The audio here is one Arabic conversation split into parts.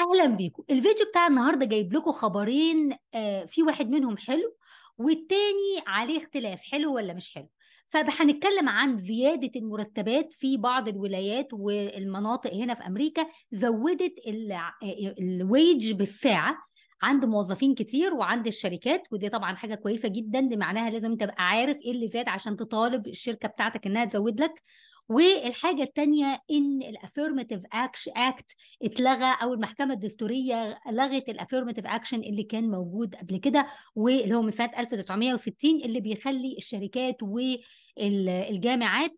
اهلا بيكم الفيديو بتاع النهارده جايب لكم خبرين آه في واحد منهم حلو والتاني عليه اختلاف حلو ولا مش حلو فهنتكلم عن زيادة المرتبات في بعض الولايات والمناطق هنا في أمريكا زودت آه، الويج بالساعة عند موظفين كتير وعند الشركات ودي طبعا حاجه كويسه جدا دي معناها لازم تبقى عارف ايه اللي زاد عشان تطالب الشركه بتاعتك انها تزود لك والحاجه الثانيه ان الافيرماتيف اكت اتلغى او المحكمه الدستوريه لغت الافيرماتيف اكشن اللي كان موجود قبل كده واللي هو من سنه 1960 اللي بيخلي الشركات والجامعات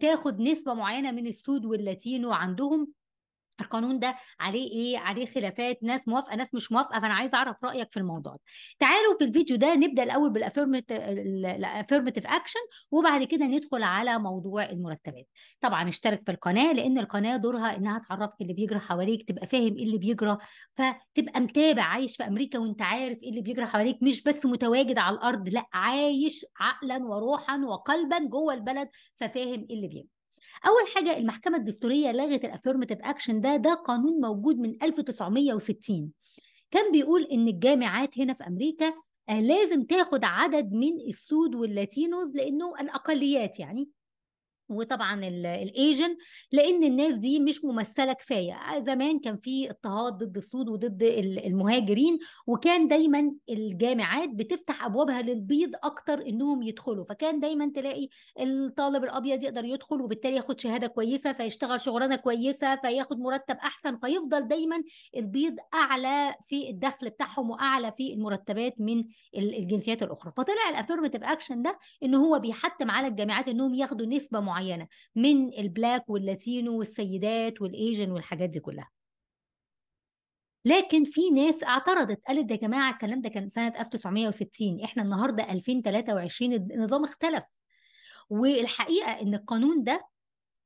تاخد نسبه معينه من السود واللاتينو عندهم القانون ده عليه ايه عليه خلافات ناس موافقه ناس مش موافقه فانا عايزه اعرف رايك في الموضوع ده تعالوا في الفيديو ده نبدا الاول بالافيرمتيف اكشن وبعد كده ندخل على موضوع المرتبات طبعا اشترك في القناه لان القناه دورها انها تعرفك اللي بيجرى حواليك تبقى فاهم ايه اللي بيجرى فتبقى متابع عايش في امريكا وانت عارف ايه اللي بيجرى حواليك مش بس متواجد على الارض لا عايش عقلا وروحا وقلبا جوه البلد ففاهم ايه اللي بيجرى اول حاجه المحكمه الدستوريه لغت الافيرمتيف اكشن ده ده قانون موجود من 1960 كان بيقول ان الجامعات هنا في امريكا آه، لازم تاخد عدد من السود واللاتينوز لانه الاقليات يعني وطبعا الايجن لان الناس دي مش ممثله كفايه زمان كان في اضطهاد ضد السود وضد المهاجرين وكان دايما الجامعات بتفتح ابوابها للبيض اكتر انهم يدخلوا فكان دايما تلاقي الطالب الابيض يقدر يدخل وبالتالي ياخد شهاده كويسه فيشتغل شغلانه كويسه فياخد مرتب احسن فيفضل دايما البيض اعلى في الدخل بتاعهم واعلى في المرتبات من الجنسيات الاخرى فطلع الافيرمتيف اكشن ده ان هو بيحتم على الجامعات انهم ياخدوا نسبه معينه معينه من البلاك واللاتينو والسيدات والايجن والحاجات دي كلها لكن في ناس اعترضت قالت يا جماعه الكلام ده كان سنه 1960 احنا النهارده 2023 النظام اختلف والحقيقه ان القانون ده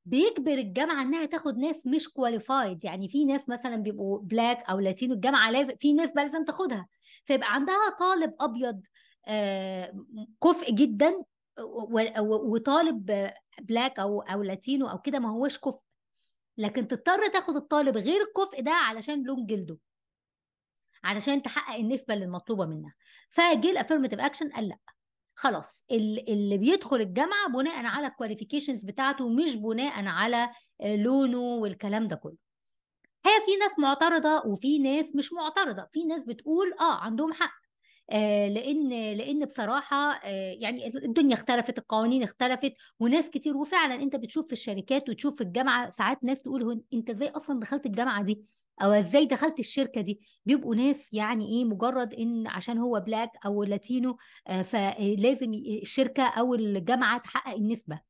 بيجبر الجامعه انها تاخد ناس مش كواليفايد يعني في ناس مثلا بيبقوا بلاك او لاتينو الجامعه لازم في ناس بقى لازم تاخدها فيبقى عندها طالب ابيض آه، كفء جدا وطالب بلاك او او لاتينو او كده ما هوش كفء لكن تضطر تاخد الطالب غير الكفء ده علشان لون جلده علشان تحقق النسبه اللي المطلوبه منها فجه الافيرمتيف اكشن قال لا خلاص اللي بيدخل الجامعه بناء على الكواليفيكيشنز بتاعته مش بناء على آه، لونه والكلام ده كله هي في ناس معترضه وفي ناس مش معترضه في ناس بتقول اه عندهم حق آه، لان لان بصراحه آه، يعني الدنيا اختلفت القوانين اختلفت وناس كتير وفعلا انت بتشوف في الشركات وتشوف في الجامعه ساعات ناس تقول انت ازاي اصلا دخلت الجامعه دي او ازاي دخلت الشركه دي بيبقوا ناس يعني ايه مجرد ان عشان هو بلاك او لاتينو آه، فلازم الشركه او الجامعه تحقق النسبه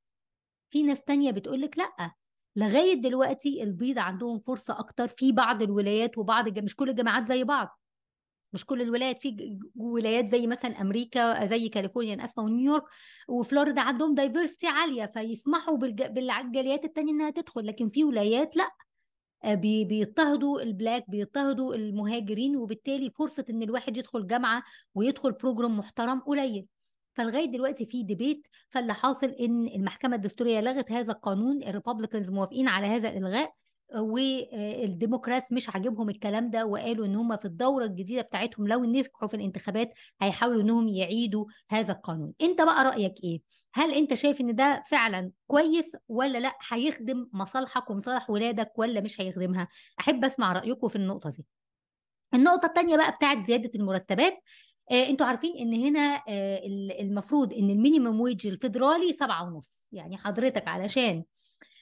في ناس تانية بتقولك لأ لغاية دلوقتي البيض عندهم فرصة أكتر في بعض الولايات وبعض مش كل الجامعات زي بعض مش كل الولايات في ولايات زي مثلا امريكا زي كاليفورنيا انا اسفه ونيويورك وفلوريدا عندهم دايفرستي عاليه فيسمحوا بالجاليات التانية انها تدخل لكن في ولايات لا آه، بيضطهدوا البلاك بيضطهدوا المهاجرين وبالتالي فرصه ان الواحد يدخل جامعه ويدخل بروجرام محترم قليل فلغايه دلوقتي في ديبيت فاللي حاصل ان المحكمه الدستوريه لغت هذا القانون الريببلكنز موافقين على هذا الالغاء والديمقراط آه، مش عاجبهم الكلام ده وقالوا ان هم في الدوره الجديده بتاعتهم لو نجحوا في الانتخابات هيحاولوا انهم يعيدوا هذا القانون انت بقى رايك ايه هل انت شايف ان ده فعلا كويس ولا لا هيخدم مصالحك ومصالح ولادك ولا مش هيخدمها احب اسمع رايكم في النقطه دي النقطه الثانيه بقى بتاعه زياده المرتبات آه انتوا عارفين ان هنا آه المفروض ان المينيمم ويج الفيدرالي سبعة ونص يعني حضرتك علشان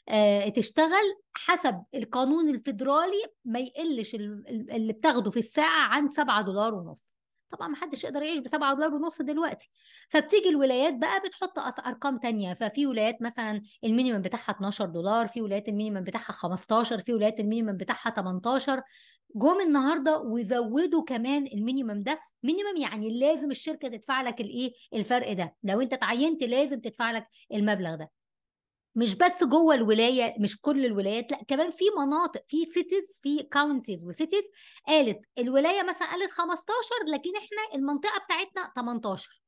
آه، تشتغل حسب القانون الفيدرالي ما يقلش اللي بتاخده في الساعة عن 7 دولار ونص طبعا ما حدش يقدر يعيش ب 7 دولار ونص دلوقتي فبتيجي الولايات بقى بتحط ارقام تانية ففي ولايات مثلا المينيمم بتاعها 12 دولار في ولايات المينيمم بتاعها 15 في ولايات المينيمم بتاعها 18 جم النهارده وزودوا كمان المينيمم ده مينيمم يعني لازم الشركه تدفع لك الايه الفرق ده لو انت اتعينت لازم تدفع لك المبلغ ده مش بس جوه الولايه مش كل الولايات لا كمان في مناطق في سيتيز في كاونتيز وسيتيز قالت الولايه مثلا قالت 15 لكن احنا المنطقه بتاعتنا 18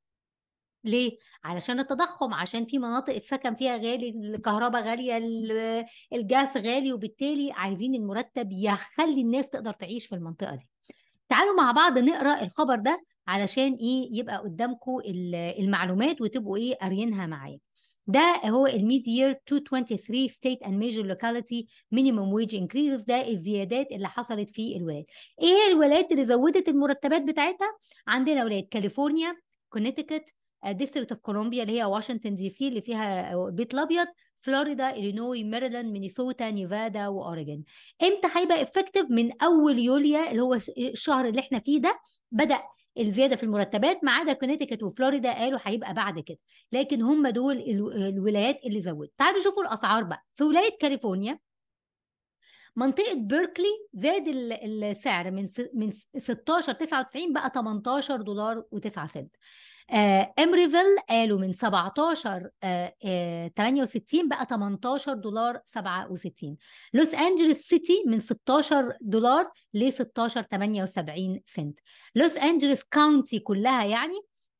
ليه؟ علشان التضخم عشان في مناطق السكن فيها غالي الكهرباء غالية الجاس غالي وبالتالي عايزين المرتب يخلي الناس تقدر تعيش في المنطقة دي تعالوا مع بعض نقرأ الخبر ده علشان ايه يبقى قدامكم المعلومات وتبقوا ايه قاريينها معايا ده هو الميد يير 223 ستيت اند ميجر لوكاليتي مينيمم ويج انكريز ده الزيادات اللي حصلت في الولايات ايه الولايات اللي زودت المرتبات بتاعتها عندنا ولايه كاليفورنيا كونيتيكت ديستريكت اوف كولومبيا اللي هي واشنطن دي سي اللي فيها آه، بيت الابيض فلوريدا الينوي ميريلاند مينيسوتا نيفادا واوريجن امتى هيبقى افكتيف من اول يوليو اللي هو الشهر اللي احنا فيه ده بدا الزياده في المرتبات ما عدا كونيتيكت وفلوريدا قالوا هيبقى بعد كده لكن هم دول الولايات اللي زودت تعالوا شوفوا الاسعار بقى في ولايه كاليفورنيا منطقه بيركلي زاد السعر من من 16 99 بقى 18 دولار و9 سنت امريفيل آه، قالوا من 17 68 آه، آه، بقى 18 دولار 67 لوس انجلوس سيتي من 16 دولار ل 16 78 سنت لوس انجلوس كاونتي كلها يعني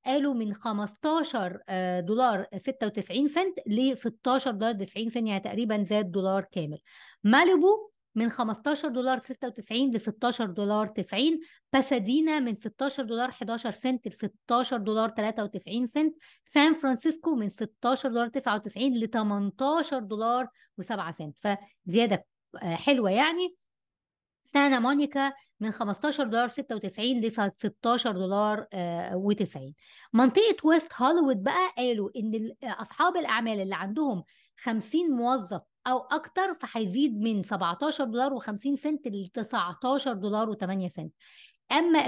قالوا من 15 دولار 96 سنت ل 16 دولار 90 سنت يعني تقريبا زاد دولار كامل ماليبو من 15 دولار 96 ل 16 دولار 90 باسادينا من 16 دولار 11 سنت ل 16 دولار 93 سنت سان فرانسيسكو من 16 دولار 99 ل 18 دولار و7 سنت فزياده آه، حلوه يعني سانا مونيكا من 15 دولار 96 ل 16 دولار آه، و90 منطقه ويست هوليوود بقى قالوا ان آه، اصحاب الاعمال اللي عندهم 50 موظف او اكتر فهيزيد من 17 دولار و50 سنت ل 19 دولار و8 سنت اما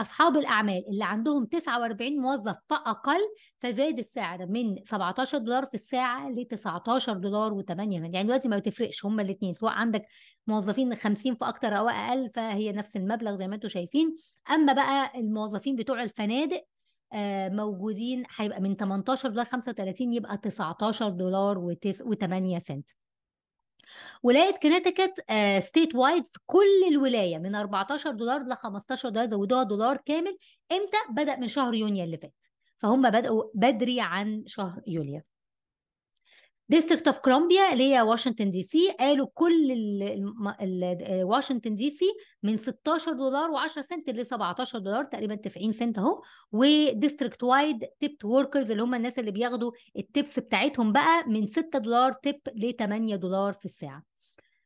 اصحاب الاعمال اللي عندهم 49 موظف فاقل فزاد السعر من 17 دولار في الساعه ل 19 دولار و8 يعني دلوقتي ما بتفرقش هما الاثنين سواء عندك موظفين 50 فاكتر او اقل فهي نفس المبلغ زي ما انتم شايفين اما بقى الموظفين بتوع الفنادق آه، موجودين هيبقى من 18 دولار 35 يبقى 19 دولار و8 سنت ولايه كنتيكت آه، ستيت وايد في كل الولايه من 14 دولار ل 15 دولار زودوها دولار كامل امتى بدا من شهر يونيو اللي فات فهم بداوا بدري عن شهر يوليو ديستريكت اوف كولومبيا اللي هي واشنطن دي سي قالوا كل ال واشنطن دي سي من 16 دولار و10 سنت ل 17 دولار تقريبا 90 سنت اهو وديستريكت وايد تيبت وركرز اللي هم الناس اللي بياخدوا التيبس بتاعتهم بقى من 6 دولار تيب ل 8 دولار في الساعه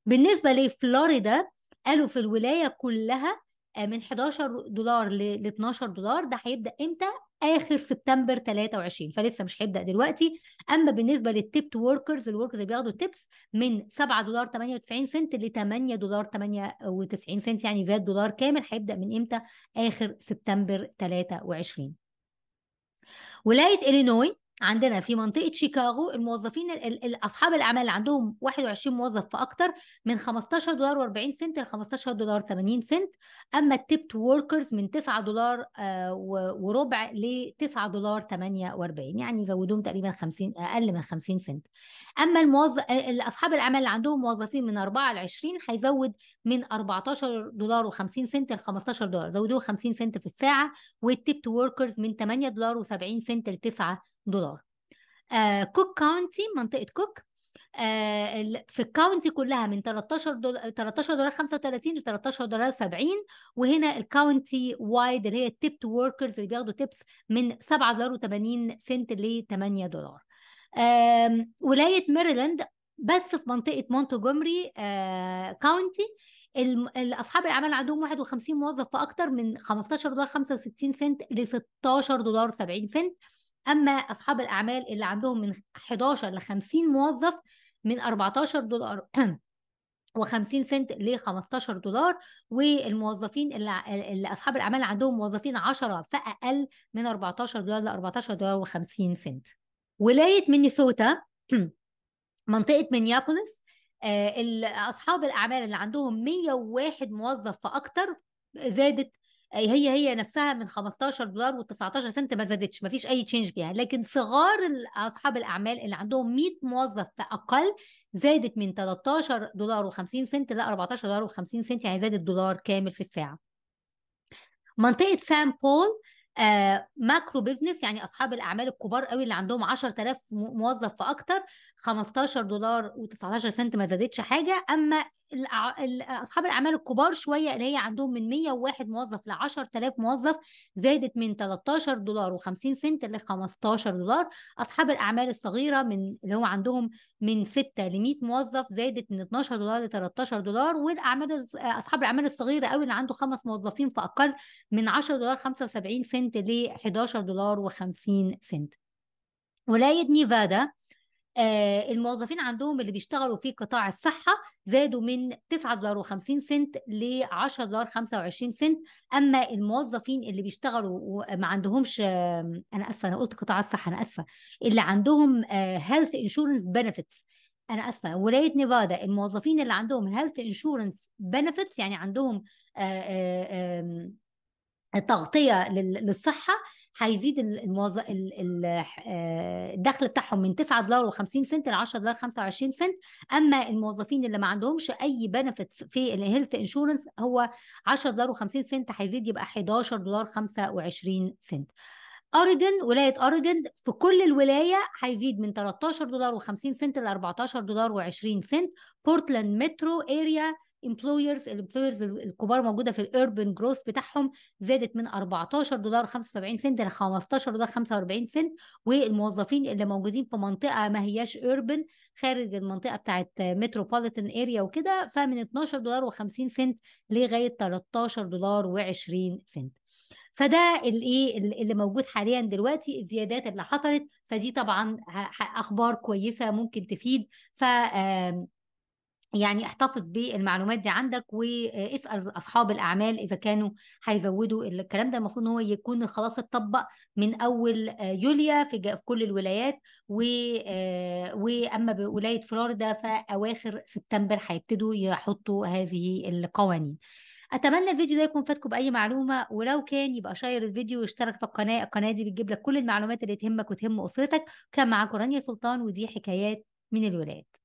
بالنسبه لفلوريدا قالوا في الولايه كلها آه، من 11 دولار ل 12 دولار ده هيبدا امتى اخر سبتمبر 23 فلسه مش هيبدا دلوقتي اما بالنسبه للتيبت وركرز الوركرز اللي بياخدوا تيبس من 7 دولار 98 سنت ل 8 دولار 98 سنت يعني زاد دولار كامل هيبدا من امتى اخر سبتمبر 23 ولايه الينوي عندنا في منطقه شيكاغو الموظفين اصحاب الاعمال اللي عندهم 21 موظف فاكتر من 15 دولار و40 سنت ل 15 دولار 80 سنت اما التيبت وركرز من 9 دولار آه، وربع ل 9 دولار 48 يعني زودوهم تقريبا 50 اقل من 50 سنت اما الموظف آه، اصحاب الاعمال اللي عندهم موظفين من 4 ل 20 هيزود من 14 دولار و50 سنت ل 15 دولار زودوه 50 سنت في الساعه والتيبت وركرز من 8 دولار و70 سنت ل 9 دولار آه كوك كاونتي منطقه كوك آه في الكاونتي كلها من 13 دولار 13 دولار 35 ل 13 دولار 70 وهنا الكاونتي وايد اللي هي التيبت وركرز اللي بياخدوا تيبس من 7 دولار و80 سنت ل 8 دولار آه ولايه ميريلاند بس في منطقه مونتجومري آه كاونتي اصحاب الاعمال عندهم 51 موظف فاكتر من 15 دولار 65 سنت ل 16 دولار 70 سنت اما اصحاب الاعمال اللي عندهم من 11 ل 50 موظف من 14 دولار و50 سنت ل 15 دولار والموظفين اللي, اللي اصحاب الاعمال عندهم موظفين 10 فاقل من 14 دولار ل 14 دولار و50 سنت ولايه مينيسوتا منطقه مينيابوليس اصحاب الاعمال اللي عندهم 101 آه، موظف فاكتر زادت هي هي نفسها من 15 دولار و19 سنت ما زادتش ما فيش اي تشينج فيها لكن صغار اصحاب الاعمال اللي عندهم 100 موظف فاقل زادت من 13 دولار و50 سنت ل 14 دولار و50 سنت يعني زادت دولار كامل في الساعه منطقه سان بول آه ماكرو بزنس يعني اصحاب الاعمال الكبار قوي اللي عندهم 10000 موظف فاكتر 15 دولار و19 سنت ما زادتش حاجه اما اصحاب الاعمال الكبار شويه اللي هي عندهم من 101 موظف ل 10000 موظف زادت من 13 دولار و50 سنت ل 15 دولار اصحاب الاعمال الصغيره من اللي هو عندهم من 6 ل 100 موظف زادت من 12 دولار ل 13 دولار والاعمال اصحاب الاعمال الصغيره قوي اللي عنده خمس موظفين فاقل من 10 دولار 75 سنت سنت ل 11 دولار و50 سنت ولاية نيفادا آه، الموظفين عندهم اللي بيشتغلوا في قطاع الصحة زادوا من 9 دولار و50 سنت ل 10 دولار 25 سنت أما الموظفين اللي بيشتغلوا وما عندهمش أنا آسفة أنا قلت قطاع الصحة أنا آسفة اللي عندهم هيلث انشورنس بنفيتس انا اسفه ولايه نيفادا الموظفين اللي عندهم هيلث انشورنس بنفيتس يعني عندهم آآ آه، آآ آه، تغطيه للصحه هيزيد آه، الدخل بتاعهم من 9 دولار و50 سنت ل 10 دولار 25 سنت اما الموظفين اللي ما عندهمش اي بنفيت في الهيلث انشورنس هو 10 دولار و50 سنت هيزيد يبقى 11 دولار 25 سنت اوريجن ولايه اوريجن في كل الولايه هيزيد من 13 دولار و50 سنت ل 14 دولار و20 سنت بورتلاند مترو اريا امبلويرز الامبلويرز الكبار موجوده في الاربن جروث بتاعهم زادت من 14 دولار 75 سنت ل 15 دولار 45 سنت والموظفين اللي موجودين في منطقه ما هياش اربن خارج المنطقه بتاعت متروبوليتان اريا وكده فمن 12 دولار و50 سنت لغايه 13 دولار و20 سنت فده الايه اللي موجود حاليا دلوقتي الزيادات اللي حصلت فدي طبعا اخبار كويسه ممكن تفيد ف يعني احتفظ بالمعلومات دي عندك واسال اصحاب الاعمال اذا كانوا هيزودوا الكلام ده المفروض ان هو يكون خلاص اتطبق من اول آه، يوليا في, في كل الولايات و آه، واما بولايه فلوريدا فاواخر سبتمبر هيبتدوا يحطوا هذه القوانين اتمنى الفيديو ده يكون فاتكم باي معلومه ولو كان يبقى شير الفيديو واشترك في القناه القناه دي بتجيب لك كل المعلومات اللي تهمك وتهم اسرتك كان معاكم رانيا سلطان ودي حكايات من الولايات